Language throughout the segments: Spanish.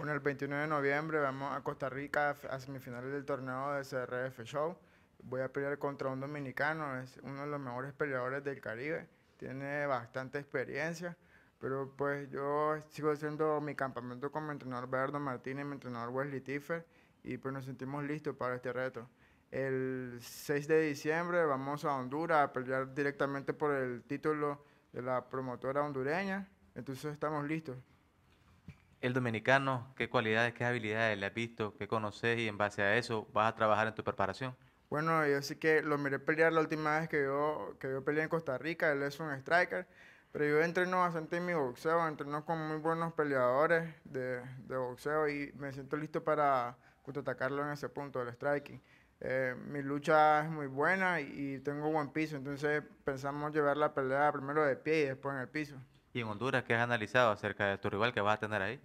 Bueno, el 29 de noviembre vamos a Costa Rica a semifinales del torneo de CRF Show. Voy a pelear contra un dominicano, es uno de los mejores peleadores del Caribe. Tiene bastante experiencia, pero pues yo sigo haciendo mi campamento con mi entrenador Bernardo Martínez, mi entrenador Wesley Tiffer, y pues nos sentimos listos para este reto. El 6 de diciembre vamos a Honduras a pelear directamente por el título de la promotora hondureña, entonces estamos listos el dominicano, qué cualidades, qué habilidades le has visto, qué conoces y en base a eso vas a trabajar en tu preparación. Bueno, yo sí que lo miré pelear la última vez que yo, que yo peleé en Costa Rica, él es un striker, pero yo entreno bastante en mi boxeo, entreno con muy buenos peleadores de, boxeo y me siento listo para contraatacarlo en ese punto del striking. Eh, mi lucha es muy buena y, y, tengo buen piso, entonces pensamos llevar la pelea primero de pie y después en el piso. ¿Y en Honduras qué has analizado acerca de tu rival que vas a tener ahí?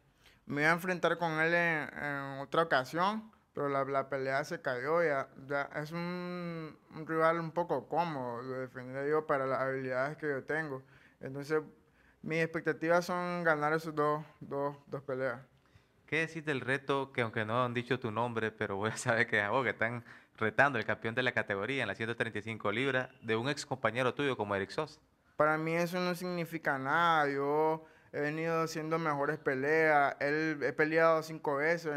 Me iba a enfrentar con él en, otra ocasión, pero la, pelea se cayó. Ya, ya es un, rival un poco cómodo, lo defendería yo para las habilidades que yo tengo. Entonces, mis expectativas son ganar esos dos, dos, dos peleas. ¿Qué decís del reto que, aunque no han dicho tu nombre, pero voy a saber que es oh, que están retando el campeón de la categoría en las 135 libras de un ex compañero tuyo como Eric Sos? Para mí eso no significa nada. Yo he venido haciendo mejores peleas. Él, he peleado cinco veces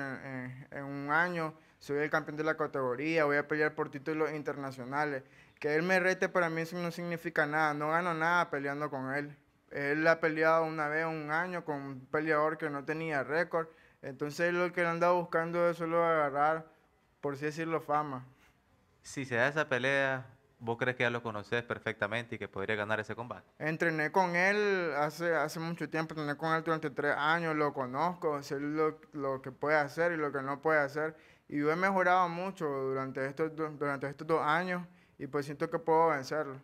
en, un año. Soy el campeón de la categoría. Voy a pelear por títulos internacionales. Que él me rete para mí eso no significa nada. No gano nada peleando con él. Él ha peleado una vez un año con un peleador que no tenía récord. Entonces lo que él andaba buscando es solo agarrar, por así decirlo, fama. Si se da esa pelea, vos crees que ya lo conoces perfectamente y que podría ganar ese combate. Entrené con él hace, hace mucho tiempo, entrené con él durante tres años, lo conozco, sé lo, que puede hacer y lo que no puede hacer. Y yo he mejorado mucho durante estos, durante estos dos años y pues siento que puedo vencerlo.